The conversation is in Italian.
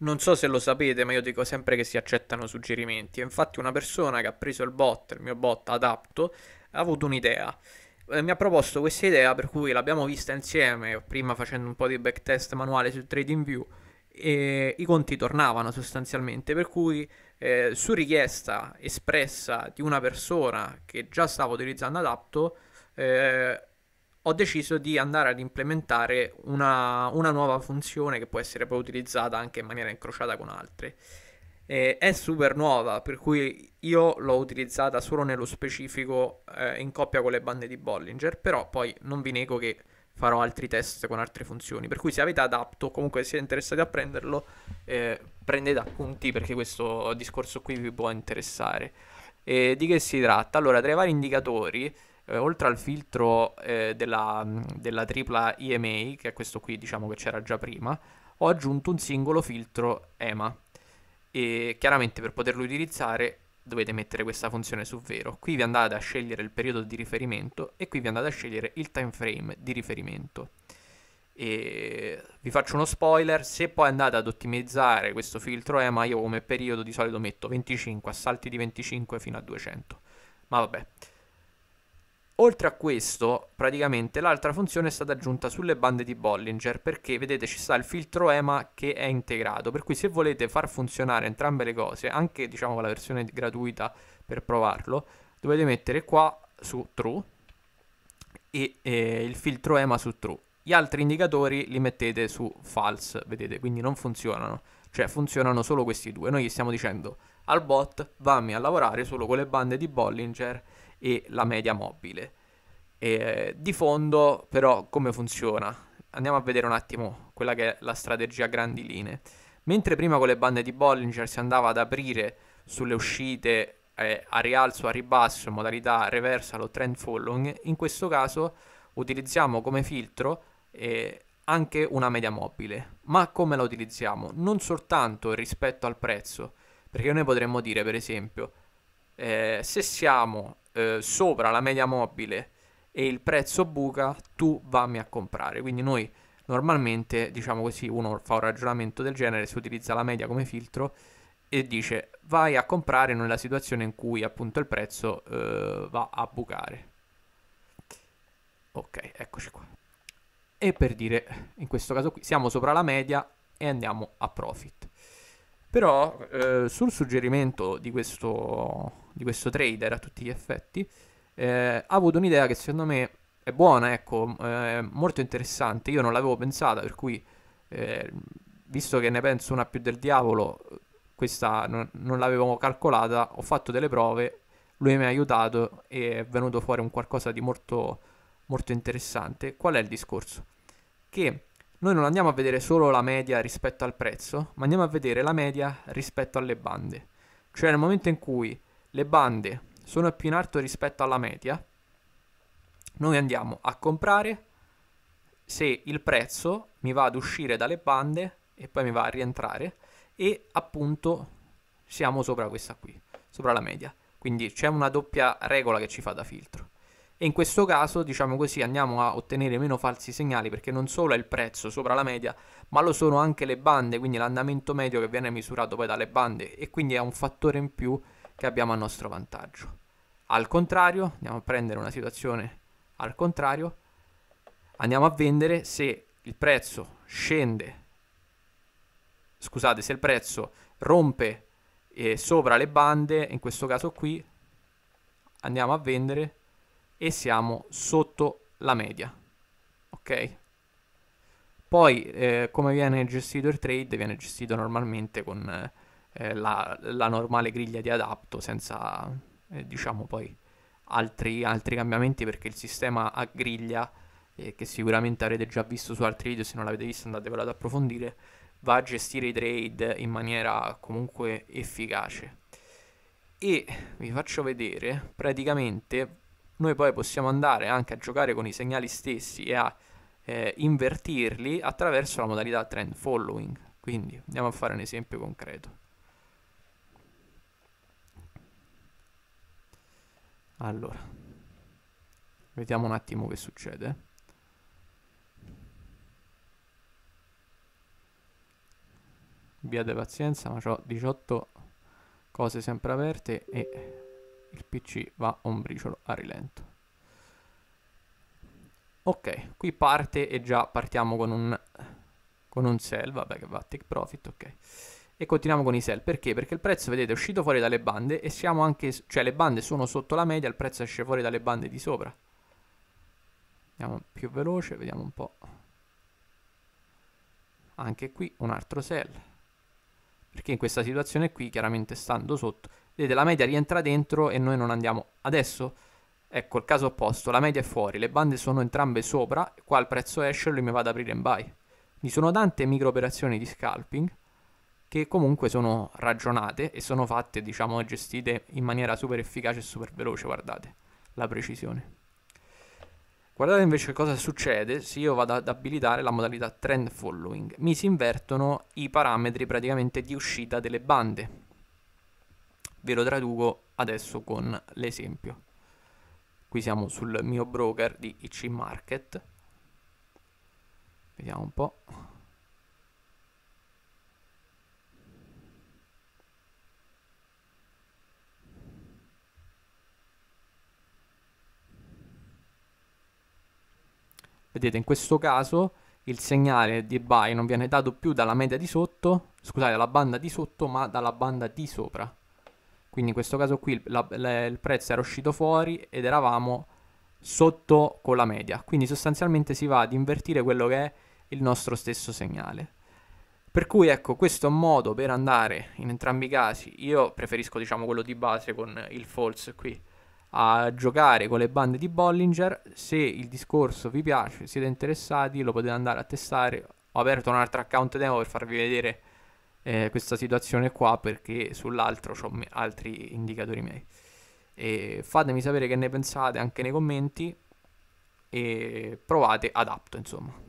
Non so se lo sapete, ma io dico sempre che si accettano suggerimenti. Infatti, una persona che ha preso il bot, il mio bot adatto, ha avuto un'idea. Eh, mi ha proposto questa idea per cui l'abbiamo vista insieme, prima facendo un po' di backtest manuale su TradingView, e i conti tornavano sostanzialmente. Per cui, eh, su richiesta espressa di una persona che già stava utilizzando adatto, eh, ho deciso di andare ad implementare una, una nuova funzione che può essere poi utilizzata anche in maniera incrociata con altre. Eh, è super nuova, per cui io l'ho utilizzata solo nello specifico eh, in coppia con le bande di Bollinger, però poi non vi nego che farò altri test con altre funzioni. Per cui se avete adatto, comunque siete interessati a prenderlo, eh, prendete appunti perché questo discorso qui vi può interessare. E di che si tratta? Allora, tra i vari indicatori eh, oltre al filtro eh, della, mm, della, tripla EMA, che è questo qui diciamo che c'era già prima, ho aggiunto un singolo filtro EMA e chiaramente per poterlo utilizzare dovete mettere questa funzione su vero. Qui vi andate a scegliere il periodo di riferimento e qui vi andate a scegliere il time frame di riferimento. E vi faccio uno spoiler, se poi andate ad ottimizzare questo filtro EMA, io come periodo di solito metto 25, assalti di 25 fino a 200. Ma vabbè. Oltre a questo, praticamente l'altra funzione è stata aggiunta sulle bande di Bollinger perché vedete ci sta il filtro EMA che è integrato, per cui se volete far funzionare entrambe le cose, anche diciamo la versione gratuita per provarlo, dovete mettere qua su true e eh, il filtro EMA su true. Gli altri indicatori li mettete su false, vedete, quindi non funzionano, cioè funzionano solo questi due. Noi gli stiamo dicendo al bot "Vammi a lavorare solo con le bande di Bollinger" e la media mobile. E, di fondo però come funziona? Andiamo a vedere un attimo quella che è la strategia a grandi linee. Mentre prima con le bande di Bollinger si andava ad aprire sulle uscite eh, a rialzo, a ribasso, modalità reversal o trend following, in questo caso utilizziamo come filtro eh, anche una media mobile. Ma come la utilizziamo? Non soltanto rispetto al prezzo, perché noi potremmo dire per esempio eh, se siamo eh, sopra la media mobile e il prezzo buca, tu vammi a comprare. Quindi noi normalmente, diciamo così, uno fa un ragionamento del genere, si utilizza la media come filtro e dice vai a comprare nella situazione in cui appunto il prezzo eh, va a bucare. Ok, eccoci qua. E per dire, in questo caso qui, siamo sopra la media e andiamo a profit. Però eh, sul suggerimento di questo, di questo, trader a tutti gli effetti, eh, ha avuto un'idea che secondo me è buona, ecco, eh, molto interessante. Io non l'avevo pensata, per cui, eh, visto che ne penso una più del diavolo, questa non, non l'avevo calcolata, ho fatto delle prove, lui mi ha aiutato e è venuto fuori un qualcosa di molto, molto interessante. Qual è il discorso? Che noi non andiamo a vedere solo la media rispetto al prezzo, ma andiamo a vedere la media rispetto alle bande. Cioè nel momento in cui le bande sono più in alto rispetto alla media, noi andiamo a comprare se il prezzo mi va ad uscire dalle bande e poi mi va a rientrare e appunto siamo sopra questa qui, sopra la media. Quindi c'è una doppia regola che ci fa da filtro e in questo caso diciamo così andiamo a ottenere meno falsi segnali perché non solo è il prezzo sopra la media ma lo sono anche le bande quindi l'andamento medio che viene misurato poi dalle bande e quindi è un fattore in più che abbiamo a nostro vantaggio al contrario andiamo a prendere una situazione al contrario andiamo a vendere se il prezzo scende scusate se il prezzo rompe eh, sopra le bande in questo caso qui andiamo a vendere e siamo sotto la media. Ok? Poi eh, come viene gestito il trade? Viene gestito normalmente con eh, la, la, normale griglia di adapto senza eh, diciamo poi altri, altri, cambiamenti perché il sistema a griglia eh, che sicuramente avrete già visto su altri video se non l'avete visto andatevelo ad approfondire va a gestire i trade in maniera comunque efficace e vi faccio vedere praticamente noi poi possiamo andare anche a giocare con i segnali stessi e a eh, invertirli attraverso la modalità trend following. Quindi andiamo a fare un esempio concreto. Allora, vediamo un attimo che succede. Abbiate pazienza, ma ho 18 cose sempre aperte e il PC va a un briciolo a rilento. Ok, qui parte e già partiamo con un, con un sell, vabbè che va a take profit, ok. E continuiamo con i sell, perché? Perché il prezzo, vedete, è uscito fuori dalle bande e siamo anche, cioè le bande sono sotto la media, il prezzo esce fuori dalle bande di sopra. Andiamo più veloce, vediamo un po'. Anche qui un altro sell. Perché in questa situazione qui, chiaramente stando sotto, Vedete, la media rientra dentro e noi non andiamo. Adesso, ecco, il caso opposto, la media è fuori, le bande sono entrambe sopra, qua il prezzo esce e lui mi va ad aprire in buy. Quindi sono tante micro operazioni di scalping che comunque sono ragionate e sono fatte, diciamo, gestite in maniera super efficace e super veloce, guardate, la precisione. Guardate invece cosa succede se io vado ad abilitare la modalità trend following. Mi si invertono i parametri praticamente di uscita delle bande ve lo traduco adesso con l'esempio. Qui siamo sul mio broker di IC Market. Vediamo un po'. Vedete, in questo caso il segnale di buy non viene dato più dalla media di sotto, scusate, dalla banda di sotto, ma dalla banda di sopra. Quindi in questo caso qui la, la, il prezzo era uscito fuori ed eravamo sotto con la media. Quindi sostanzialmente si va ad invertire quello che è il nostro stesso segnale. Per cui ecco, questo è un modo per andare in entrambi i casi. Io preferisco diciamo quello di base con il false qui a giocare con le bande di Bollinger. Se il discorso vi piace, siete interessati, lo potete andare a testare. Ho aperto un altro account demo per farvi vedere eh, questa situazione qua perché sull'altro ho me- altri indicatori miei. E fatemi sapere che ne pensate anche nei commenti e provate adatto insomma.